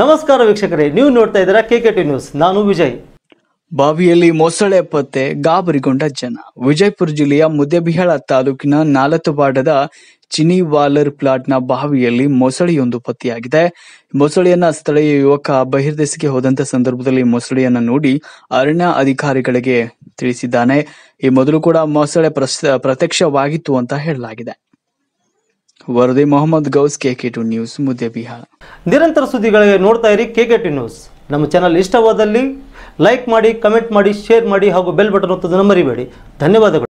ನಮಸ್ಕಾರ ವೀಕ್ಷಕರೇ ನೀವು ನೋಡ್ತಾ ಇದ್ದೀರಾ ಕೆ ಟಿ ನ್ಯೂಸ್ ನಾನು ವಿಜಯ್ ಬಾವಿಯಲ್ಲಿ ಮೊಸಳೆ ಪತ್ತೆ ಗಾಬರಿಗೊಂಡ ಜನ ವಿಜಯಪುರ ಜಿಲ್ಲೆಯ ಮುದ್ದೇಬಿಹಾಳ ತಾಲೂಕಿನ ನಾಲತುಪಾಡದ ಚಿನಿವಾಲರ್ ಪ್ಲಾಟ್ನ ಬಾವಿಯಲ್ಲಿ ಮೊಸಳೆಯೊಂದು ಪತ್ತೆಯಾಗಿದೆ ಮೊಸಳೆಯನ್ನ ಸ್ಥಳೀಯ ಯುವಕ ಬಹಿರ್ದೆಸಿಗೆ ಹೋದಂತ ಸಂದರ್ಭದಲ್ಲಿ ಮೊಸಳೆಯನ್ನ ನೋಡಿ ಅರಣ್ಯ ಅಧಿಕಾರಿಗಳಿಗೆ ತಿಳಿಸಿದ್ದಾನೆ ಈ ಮೊದಲು ಕೂಡ ಮೊಸಳೆ ಪ್ರತ್ಯಕ್ಷವಾಗಿತ್ತು ಅಂತ ಹೇಳಲಾಗಿದೆ ವರದಿ Mohammed Ghouse K two news Bihar ನಿರಂತರ ಸುದ್ದಿಗಳಿಗೆ ನೋಡ್ತಾ ಇರಿ ಕೆ ಟು ನ್ಯೂಸ್ ನಮ್ಮ ಚಾನಲ್ ಇಷ್ಟವಾದಲ್ಲಿ ಲೈಕ್ ಮಾಡಿ ಕಮೆಂಟ್ ಮಾಡಿ ಶೇರ್ ಮಾಡಿ ಹಾಗೂ ಬೆಲ್ ಬಟನ್ ಒತ್ತೋದನ್ನು ಮರಿಬೇಡಿ ಧನ್ಯವಾದಗಳು